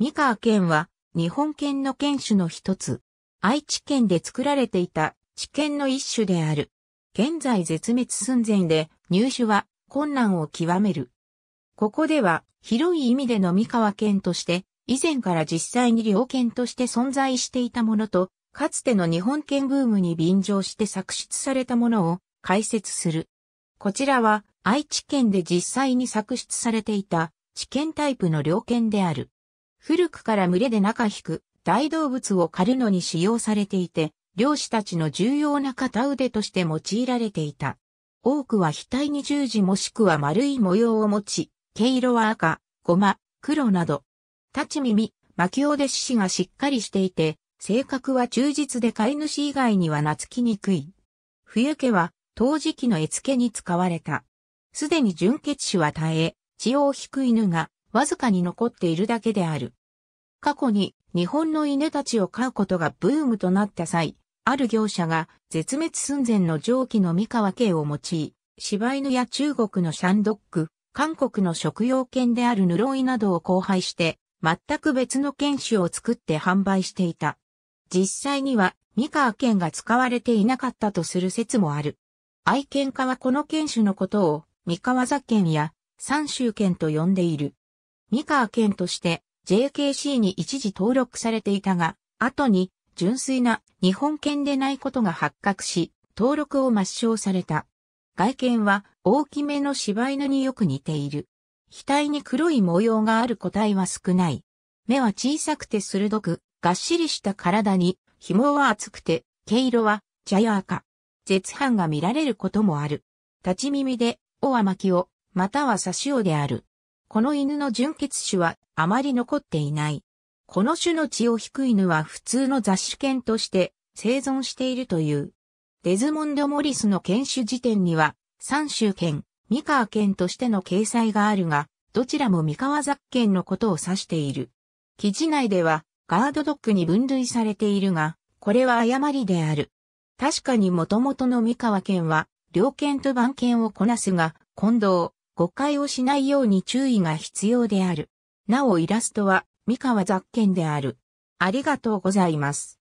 三河県は日本県の県種の一つ。愛知県で作られていた地県の一種である。現在絶滅寸前で入手は困難を極める。ここでは広い意味での三河県として以前から実際に両県として存在していたものと、かつての日本県ブームに便乗して作出されたものを解説する。こちらは愛知県で実際に作出されていた地県タイプの両県である。古くから群れで仲引く大動物を狩るのに使用されていて、漁師たちの重要な片腕として用いられていた。多くは額に十字もしくは丸い模様を持ち、毛色は赤、ごま、黒など。立ち耳、巻おで獅子がしっかりしていて、性格は忠実で飼い主以外には懐きにくい。冬毛は、陶磁器の絵付けに使われた。すでに純血種は絶え、血を引く犬が、わずかに残っているだけである。過去に日本の犬たちを飼うことがブームとなった際、ある業者が絶滅寸前の蒸気の三河系を用い、柴犬や中国のシャンドック、韓国の食用犬であるヌロイなどを交配して、全く別の犬種を作って販売していた。実際には、三河犬が使われていなかったとする説もある。愛犬家はこの犬種のことを、三河座犬や三州犬と呼んでいる。三河県として JKC に一時登録されていたが、後に純粋な日本犬でないことが発覚し、登録を抹消された。外見は大きめの柴犬によく似ている。額に黒い模様がある個体は少ない。目は小さくて鋭く、がっしりした体に、紐は厚くて、毛色は茶や赤。絶版が見られることもある。立ち耳で、尾は巻きを、または差し尾である。この犬の純血種はあまり残っていない。この種の血を引く犬は普通の雑種犬として生存しているという。デズモンド・モリスの犬種辞典には、三種犬、三河犬としての掲載があるが、どちらも三河雑犬のことを指している。記事内では、ガードドッグに分類されているが、これは誤りである。確かに元々の三河犬は、猟犬と番犬をこなすが、混同、誤解をしないように注意が必要である。なおイラストは、三河雑見である。ありがとうございます。